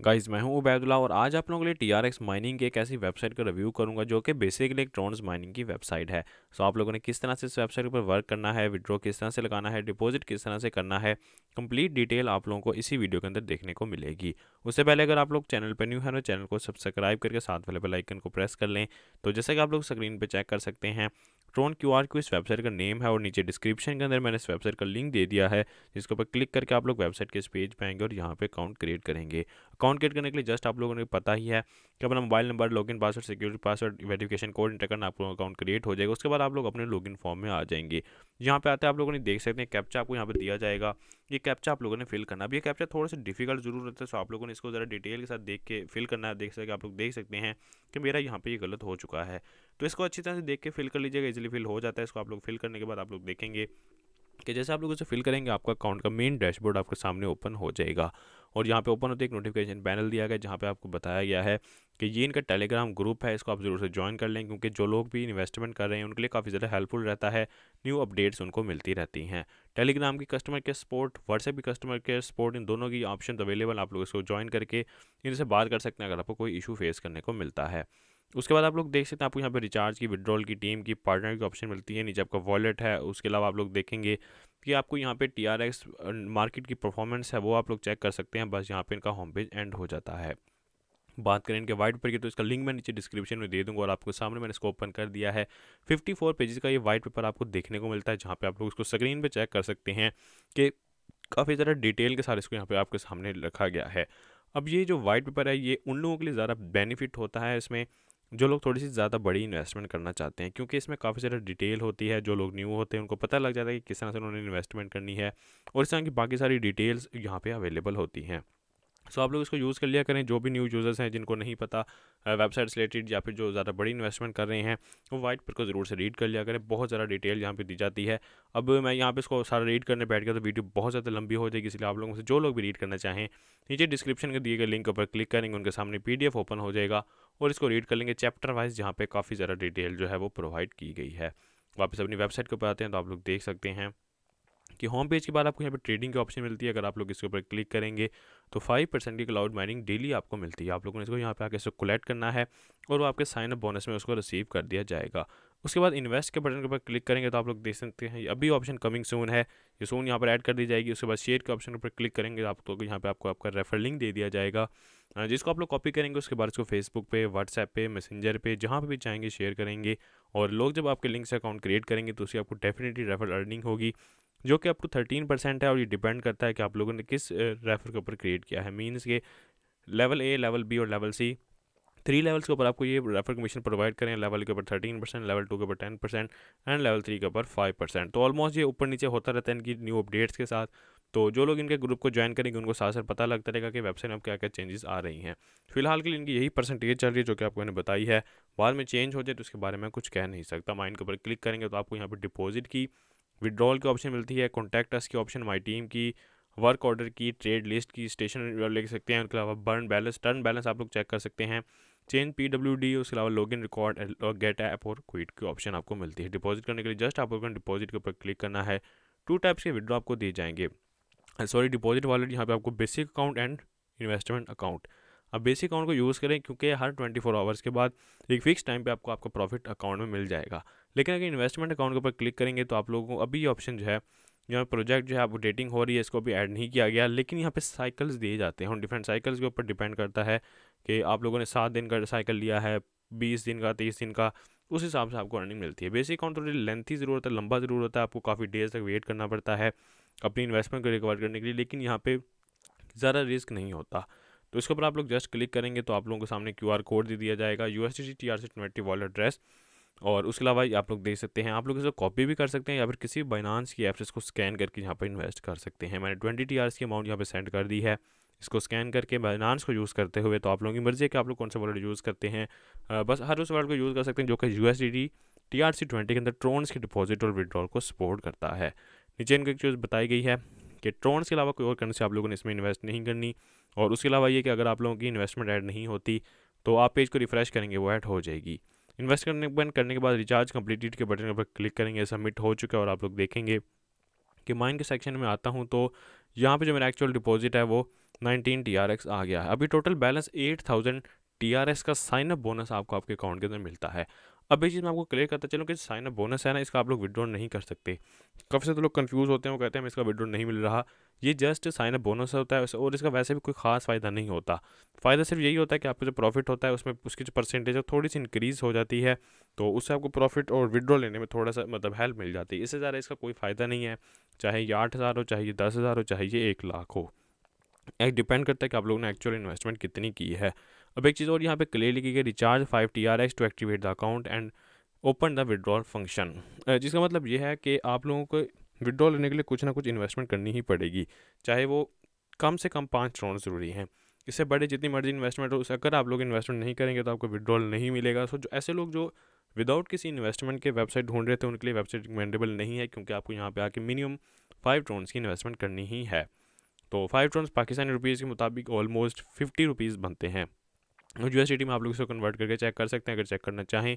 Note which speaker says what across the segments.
Speaker 1: guys मैं हूं उबैदुल्ला और आज आप लोगों के लिए टी आर एक्स माइनिंग की एक ऐसी वेबसाइट का रिव्यू करूंगा जो कि बेसिक इलेक्ट्रॉन्स माइनिंग की वेबसाइट है सो आप लोगों ने किस तरह से इस वेबसाइट पर वर्क करना है विड्रॉ किस तरह से लगाना है डिपॉजिट किस तरह से करना है कंप्लीट डिटेल आप लोगों को इसी वीडियो के अंदर देखने को मिलेगी उससे पहले अगर आप लोग चैनल पर न्यू है तो चैनल को सब्सक्राइब करके साथ वाले बेलाइकन को प्रेस कर लें तो जैसे कि आप लोग स्क्रीन पर चेक कर सकते हैं ट्रोन क्यू आर इस वेबसाइट का नेम है और नीचे डिस्क्रिप्शन के अंदर मैंने इस वेबसाइट का लिंक दे दिया है जिसके ऊपर क्लिक करके आप लोग वेबसाइट के इस पेज पर आएंगे और यहाँ पर अकाउंट क्रिएट करेंगे अकाउंट क्रिएट करने के लिए जस्ट आप लोगों ने पता ही है कि अपना mobile number login password security password verification code enter करना आप लोगों का अकाउंट क्रिएट हो जाएगा उसके बाद आप लोग अपने लॉगिन फॉर्म में आ जाएंगे यहाँ पे आते हैं आप लोगों ने देख सकते हैं कैप्चा आपको यहाँ पे दिया जाएगा ये कैप्चा आप लोगों ने फिल करना अब ये कैप्चा थोड़ा सा डिफिकल्ट जरूर रहता है सो आप लोगों ने इसको ज़रा डिटेल के साथ देख के फिल करना देख सके आप लोग देख सकते हैं कि मेरा यहाँ पे ये गलत हो चुका है तो इसको अच्छी तरह से देख के फिल कर लीजिएगा इजिली फिल हो जाता है इसको आप लोग फिल करने के बाद आप लोग देखेंगे कि जैसे आप लोग उसे फिल करेंगे आपका अकाउंट का मेन डैशबोर्ड आपके सामने ओपन हो जाएगा और यहाँ पे ओपन होते एक नोटिफिकेशन पैनल दिया गया जहाँ पे आपको बताया गया है कि ये इनका टेलीग्राम ग्रुप है इसको आप ज़रूर से ज्वाइन कर लें क्योंकि जो लोग भी इन्वेस्टमेंट कर रहे हैं उनके लिए काफ़ी ज़्यादा हेल्पफुल रहता है न्यू अपडेट्स उनको मिलती रहती हैं टेलीग्राम की कस्टमर केयर सपोर्ट व्हाट्सएप की कस्टमर केयर सपोर्ट इन दोनों की ऑप्शन अवेलेबल आप लोग इसको ज्वाइन करके इनसे बात कर सकते हैं अगर आपको कोई इशू फेस करने को मिलता है उसके बाद आप लोग देख सकते हैं आपको यहाँ पे रिचार्ज की विड्रॉल की टीम की पार्टनर की ऑप्शन मिलती है नीचे आपका वॉलेट है उसके अलावा आप लोग देखेंगे कि आपको यहाँ पे टी मार्केट की परफॉर्मेंस है वो आप लोग चेक कर सकते हैं बस यहाँ पे इनका होम पेज एंड हो जाता है बात करें इनके वाइट पेपर की तो इसका लिंक मैं नीचे डिस्क्रिप्शन में दे दूंगा और आपको सामने मैंने इसको ओपन कर दिया है फोर पेजेस का ये वाइट पेपर आपको देखने को मिलता है जहाँ पर आप लोग इसको स्क्रीन पर चेक कर सकते हैं कि काफ़ी ज़्यादा डिटेल के साथ इसको यहाँ पर आपके सामने रखा गया है अब ये जो वाइट पेपर है ये उन लोगों के लिए ज़्यादा बेनिफिट होता है इसमें जो लोग थोड़ी सी ज़्यादा बड़ी इन्वेस्टमेंट करना चाहते हैं क्योंकि इसमें काफ़ी ज़्यादा डिटेल होती है जो लोग न्यू होते हैं उनको पता लग जाता है कि किस तरह से उन्होंने इन्वेस्टमेंट करनी है और इस तरह की बाकी सारी डिटेल्स यहाँ पर अवेलेबल होती हैं सो आप लोग इसको यूज़ कर लिया करें जो भी न्यू यूज़र्स हैं जिनको नहीं पता वेबसाइट रिलेटेड या फिर जो ज़्यादा बड़ी इन्वेस्टमेंट कर रहे हैं वो वाइट पेपर को ज़रूर से रीड कर लिया करें बहुत ज़्यादा डिटेल यहाँ पर दी जाती है अब मैं यहाँ पे इसको सारा रीड करने बैठ गया तो वीडियो बहुत ज़्यादा लंबी हो जाएगी इसलिए आप लोगों से जो लोग भी रीड करना चाहें नीचे डिस्क्रिप्शन के दिए गए लिंक पर क्लिक करेंगे उनके सामने पी ओपन हो जाएगा और इसको रीड कर लेंगे चैप्टर वाइज जहाँ पर काफ़ी ज़्यादा डिटेल जो है वो प्रोवाइड की गई है वापस अपनी वेबसाइट के ऊपर आते हैं तो आप लोग देख सकते हैं कि होम पेज के बाद आपको यहाँ पे ट्रेडिंग की ऑप्शन मिलती है अगर आप लोग इसके ऊपर क्लिक करेंगे तो फाइव परसेंट की क्लाउड माइनिंग डेली आपको मिलती है आप लोगों ने इसको यहाँ पे आके इसको कलेक्ट करना है और वो आपके साइन अप बोनस में उसको रिसीव कर दिया जाएगा उसके बाद इन्वेस्ट के बटन के ऊपर क्लिक करेंगे तो आप लोग देख सकते हैं अभी ऑप्शन कमिंग सोन है ये सोन यहाँ पर ऐड कर दी जाएगी उसके बाद शेयर के ऑप्शन के ऊपर क्लिक करेंगे तो आप लोग यहाँ पर आपको आपका रेफर लिंक दे दिया जाएगा जिसको आप लोग कॉपी करेंगे उसके बाद इसको फेसबुक पे व्हाट्सएप पे मैसेंजर पे जहाँ पे भी चाहेंगे शेयर करेंगे और लोग जब आपके लिंक से अकाउंट क्रिएट करेंगे तो उसकी आपको डेफिनेटली रेफर अर्निंग होगी जो कि आपको थर्टीन परसेंट है और ये डिपेंड करता है कि आप लोगों ने किस रेफर के ऊपर क्रिएट किया है मीन्स के लेवल ए लेवल बी और लेवल सी थ्री लेवल्स के ऊपर आपको ये रेफर कमीशन प्रोवाइड करें लेवल के ऊपर थर्टीन परसेंट लेवल टू के ऊपर ten percent and level three के ऊपर फाइव परसेंट तो ऑलमोस्ट ये ऊपर नीचे होता रहता है इनकी न्यू अपडेट्स के साथ तो जो लोग इनके ग्रुप को ज्वाइन करेंगे उनको साथ साथ पता लगता रहेगा कि वेबसाइट में क्या क्या चेंजेस आ रही हैं फिलहाल के लिए इनकी यही परसेंटेज चल रही है जो कि आपको मैंने बताई है बाद में चेंज हो जाए तो उसके बारे में कुछ कह नहीं सकता माइंड के ऊपर क्लिक करेंगे तो आपको यहाँ पर डिपॉजिट की विड्रॉल की ऑप्शन मिलती है कॉन्टैक्ट अस की ऑप्शन माई टीम की वर्क ऑर्डर की ट्रेड लिस्ट की स्टेशन ले सकते हैं उनके अलावा बर्न बैलेंस टर्न बैलेंस आप लोग चेक कर सकते हैं चेंज पी डब्ल्यू डी उसके अलावा log in record get app और क्विट की ऑप्शन आपको मिलती है डिपॉजिट करने के लिए जस्ट आपको डिपॉजिट के ऊपर क्लिक करना है टू टाइप्स के विड्रॉ आपको दिए जाएंगे सॉरी डिपॉजिट वाले यहाँ पे आपको basic account and investment account अब बेसिक अकाउंट को यूज़ करें क्योंकि हर ट्वेंटी फोर आवर्स के बाद एक फिक्स टाइम पे आपको आपका प्रॉफिट अकाउंट में मिल जाएगा लेकिन अगर इन्वेस्टमेंट अकाउंट के ऊपर क्लिक करेंगे तो आप लोगों को अभी ऑप्शन जो है है प्रोजेक्ट जो है आपको डेटिंग हो रही है इसको अभी ऐड नहीं किया गया लेकिन यहाँ पे साइकिल्स दिए जाते हैं और डिफरेंट साइकिल्स के ऊपर डिपेंड करता है कि आप लोगों ने सात दिन का साइकिल लिया है बीस दिन का तेईस दिन का उस हिसाब से आपको अर्निंग मिलती है बेसिक अकाउंट थोड़ी लेंथी ज़रूर होता है लंबा ज़रूर होता है आपको काफ़ी डेज तक वेट करना पड़ता है अपनी इन्वेस्टमेंट को रिकवर करने के लिए लेकिन यहाँ पर ज़्यादा रिस्क नहीं होता तो इसके ऊपर आप लोग जस्ट क्लिक करेंगे तो आप लोगों के सामने क्यू कोड दे दिया जाएगा U S T T R C twenty wall address और उसके अलावा आप लोग देख सकते हैं आप लोग इसे कॉपी भी कर सकते हैं या फिर किसी बाइनांस की ऐप से इसको स्कैन करके यहाँ पर इन्वेस्ट कर सकते हैं मैंने ट्वेंटी टी की अमाउंट यहाँ पर सेंड कर दी है इसको स्कैन करके बाइनांस को यूज़ करते हुए तो आप लोगों की मर्ज़ी है कि आप लोग कौन सा वर्ड यूज़ करते हैं बस हर उस वर्ड को यूज़ कर सकते हैं जो कि U S T R C twenty के अंदर ट्रोन्स की डिपॉजिट और विड्रॉल को सपोर्ट करता है नीचे इनको एक चीज़ बताई गई है कि ट्रोन्स के अलावा कोई और करेंसी आप लोगों ने इसमें इन्वेस्ट नहीं करनी और उसके अलावा ये कि अगर आप लोगों की इन्वेस्टमेंट ऐड नहीं होती तो आप पेज को रिफ़्रेश करेंगे वो ऐड हो जाएगी इन्वेस्ट करने करने के बाद रिचार्ज कंप्लीटेड के बटन पर क्लिक करेंगे सबमिट हो चुका है और आप लोग देखेंगे कि माइन के सेक्शन में आता हूँ तो यहाँ पर जो मेरा एक्चुअल डिपॉजिट है वो नाइनटीन टी आ गया है अभी टोटल बैलेंस एट टी का साइनअप बोनस आपको आपके अकाउंट के अंदर मिलता है अब ये चीज़ मैं आपको क्लियर करता चलूँ कि साइन अप बोनस है ना इसका आप लोग विड्रॉ नहीं कर सकते काफ़ी सारे तो लोग कन्फ्यूज़ होते हैं वो कहते हैं इसका विड्रॉ नहीं मिल रहा ये जस्ट साइन अप बोनस होता है और इसका वैसे भी कोई खास फ़ायदा नहीं होता फ़ायदा सिर्फ यही होता है कि आपका जो प्रॉफिट होता है उसमें उसकी जो परसेंटेज है थोड़ी सी इंक्रीज़ हो जाती है तो उससे आपको प्रॉफिट और विड्रॉ लेने में थोड़ा सा मतलब हेल्प मिल जाती है इससे ज़्यादा इसका कोई फ़ायदा नहीं है चाहे ये आठ हज़ार हो चाहे ये दस हज़ार हो चाहे ये एक लाख हो एक डिपेंड करता है कि आप लोगों ने एक्चुअल इन्वेस्टमेंट कितनी की है अब एक चीज़ और यहाँ पे क्लियर लिखी गई recharge five T R X to activate the account and open the withdrawal function जिसका मतलब ये है कि आप लोगों को विड्रॉल लेने के लिए कुछ ना कुछ इन्वेस्टमेंट करनी ही पड़ेगी चाहे वो कम से कम पाँच राउंड ज़रूरी हैं इससे बड़े जितनी मर्जी इन्वेस्टमेंट हो उसे अगर आप लोग इन्वेस्टमेंट नहीं करेंगे तो आपको विड्रॉल नहीं मिलेगा सो जो ऐसे लोग जो विदाउट किसी इन्वेस्टमेंट के वेबसाइट ढूंढ रहे थे उनके लिए वेबसाइट रिकमेंडेबल नहीं है क्योंकि आपको यहाँ पे आके मिनिमम फाइव ट्रोन्स की इन्वेस्टमेंट करनी ही है तो फाइव ट्रोन्स पाकिस्तानी रुपीज़ के मुताबिक ऑलमोस्ट फिफ्टी रुपीज़ बनते हैं यू एस में आप लोग इसको कन्वर्ट करके चेक कर सकते हैं अगर चेक करना चाहें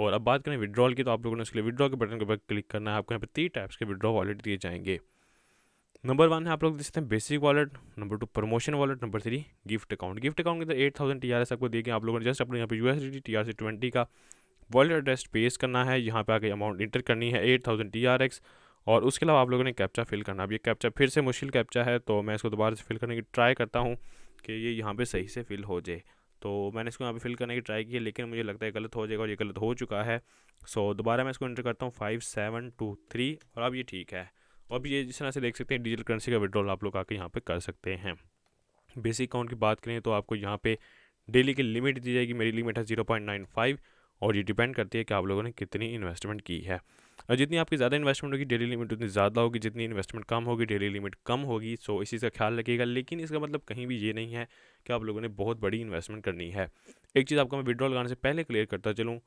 Speaker 1: और अब बात करें विड्रॉल की तो आप लोगों ने उसके लिए विड्रॉ के बटन के ऊपर क्लिक करना है आपको यहाँ पर तीन टाइप्स के विड्रॉ वॉलेट दिए जाएंगे नंबर वन है आप लोग देखते हैं basic wallet number two promotion wallet number three gift account gift account के अंदर eight thousand T R S आपको दिए गए आप लोगों ने जस्ट अपने यहाँ पर U S D T R C twenty का वॉलेट एड्रेस पेस करना है यहाँ पे आके अमाउंट इंटर करनी है eight thousand T R X और उसके अलावा आप लोगों ने कैप्चा फिल करना अब ये कैप्चा फिर से मुश्किल कैप्चा है तो मैं इसको दोबारा से फिल करने की ट्राई करता हूँ कि ये यहाँ पर सही से फिल हो जाए तो मैंने इसको यहाँ पे फिल करने की ट्राई की है लेकिन मुझे लगता है गलत हो जाएगा और ये गलत हो चुका है सो so, दोबारा मैं इसको एंटर करता हूँ फाइव सेवन टू थ्री और अब ये ठीक है और तो अब ये जिस तरह से देख सकते हैं डिजिटल करेंसी का विड्रॉल आप लोग आके यहाँ पर कर सकते हैं बेसिक अकाउंट की बात करें तो आपको यहाँ पर डेली की लिमिट दी जाएगी मेरी लिमिट है ज़ीरो पॉइंट नाइन फाइव और ये डिपेंड करती है कि आप लोगों ने कितनी इन्वेस्टमेंट की है और जितनी आपकी ज़्यादा इन्वेस्टमेंट होगी डेली लिमिट उतनी ज़्यादा होगी जितनी इन्वेस्टमेंट कम होगी डेली लिमिट कम होगी सो इसी का ख्याल रखिएगा लेकिन इसका मतलब कहीं भी ये नहीं है कि आप लोगों ने बहुत बड़ी इन्वेस्टमेंट करनी है एक चीज़ आपको मैं विड्रॉल लगाने से पहले क्लियर करता चलूँ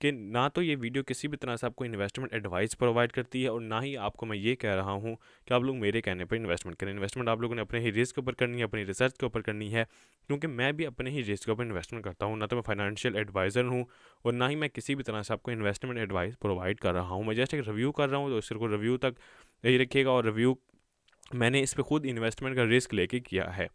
Speaker 1: कि ना तो ये वीडियो किसी भी तरह से आपको इन्वेस्टमेंट एडवाइस प्रोवाइड करती है और ना ही आपको मैं ये कह रहा हूँ कि आप लोग मेरे कहने पर इन्वेस्टमेंट करें इन्वेस्टमेंट आप लोगों ने अपने ही रिस्क के ऊपर करनी है अपनी रिसर्च के ऊपर करनी है क्योंकि मैं भी अपने ही रिस्क के ऊपर इन्वेस्टमेंट करता हूँ ना तो मैं फाइनेंशियल एडवाइज़र हूँ और ना ही मैं किसी भी तरह से आपको इन्वेस्टमेंट एडवाइस प्रोवाइड कर रहा हूँ मैं जस्ट एक रिव्यू कर रहा हूँ तो इस को रिव्यू तक यही रखिएगा और रिव्यू मैंने इस पर खुद इन्वेस्टमेंट का रिस्क लेके किया है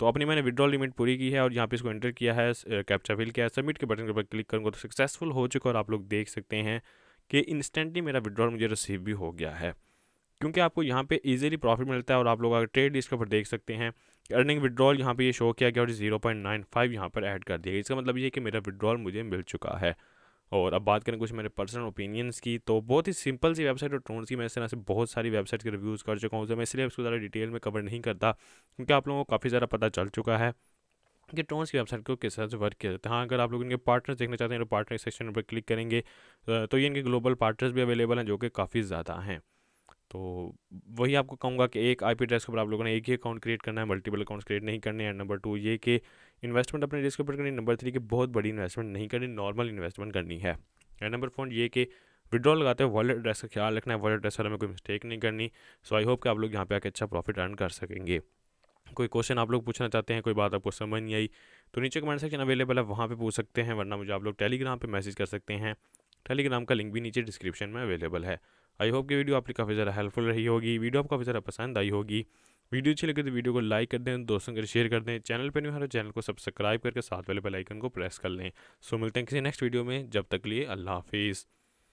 Speaker 1: तो अपनी मैंने विड्रॉल लिमिट पूरी की है और यहाँ पे इसको एंटर किया है कैप्चा फिल किया है सबमिट के बटन के ऊपर क्लिक करूँगा तो सक्सेसफुल हो चुका और आप लोग देख सकते हैं कि इंस्टेंटली मेरा विड्रॉल मुझे रिसीव भी हो गया है क्योंकि आपको यहाँ पे इजीली प्रॉफिट मिलता है और आप लोग अगर ट्रेड इसके ऊपर देख सकते हैं अर्निंग विड्रॉल यहाँ पे ये शो किया गया और जीरो पॉइंट नाइन फाइव यहाँ पर ऐड कर दिया इसका मतलब ये कि मेरा विड्रॉल मुझे मिल चुका है और अब बात करें कुछ मेरे पर्सनल ओपिनियंस की तो बहुत ही सिंपल सी वेबसाइट और ट्रोन्स की मैं इस तरह से बहुत सारी वेबसाइट के रिव्यूज़ कर चुका हूँ तो मैं इसलिए उसको ज़्यादा डिटेल में कवर नहीं करता क्योंकि आप लोगों को काफ़ी ज़्यादा पता चल चुका है कि टोन्स की वेबसाइट को किस तरह से वर्क किया जाता है हाँ अगर आप लोग इनके पार्टनर्स देखना चाहते हैं तो पार्टनर सेक्शन पर क्लिक करेंगे तो ये इनके ग्लोबल पार्टनर्स भी अवेलेबल हैं जो कि काफ़ी ज़्यादा हैं तो वही आपको कहूँगा कि एक आईपी एड्रेस के ऊपर आप लोगों ने एक ही अकाउंट क्रिएट करना है मल्टीपल अकाउंट क्रिएट नहीं करने हैं नंबर टू ये कि इन्वेस्टमेंट अपने एड्रेस के ऊपर करनी नंबर थ्री कि बहुत बड़ी इन्वेस्टमेंट नहीं करनी नॉर्मल इन्वेस्टमेंट करनी है एंड नंबर फोर ये कि विड्रॉल लगाते हैं वॉलेट एड्रेस का ख्याल रखना है वॉलेट एड्रेस वाले में कोई मिस्टेक नहीं करनी सो आई होप कि आप लोग यहाँ पे आके अच्छा प्रॉफिट अर्न कर सकेंगे कोई क्वेश्चन आप लोग पूछना चाहते हैं कोई बात आपको समझ नहीं आई तो नीचे कमेंट सेक्शन अवेलेबल है वहाँ पे पूछ सकते हैं वरना मुझे आप लोग टेलीग्राम पे मैसेज कर सकते हैं टेलीग्राम का लिंक भी नीचे डिस्क्रिप्शन में अवेलेबल है आई होप कि वीडियो आपकी काफ़ी ज़्यादा हेल्पफुल रही होगी वीडियो आपको काफ़ी ज़्यादा पसंद आई होगी वीडियो अच्छी लगी तो वीडियो को लाइक कर दें दोस्तों के शेयर कर दें चैनल पर नहीं हमारे तो चैनल को सब्सक्राइब करके साथ वाले बेल आइकन को प्रेस कर लें सो मिलते हैं किसी नेक्स्ट वीडियो में जब तक लिए अल्लाह हाफिज़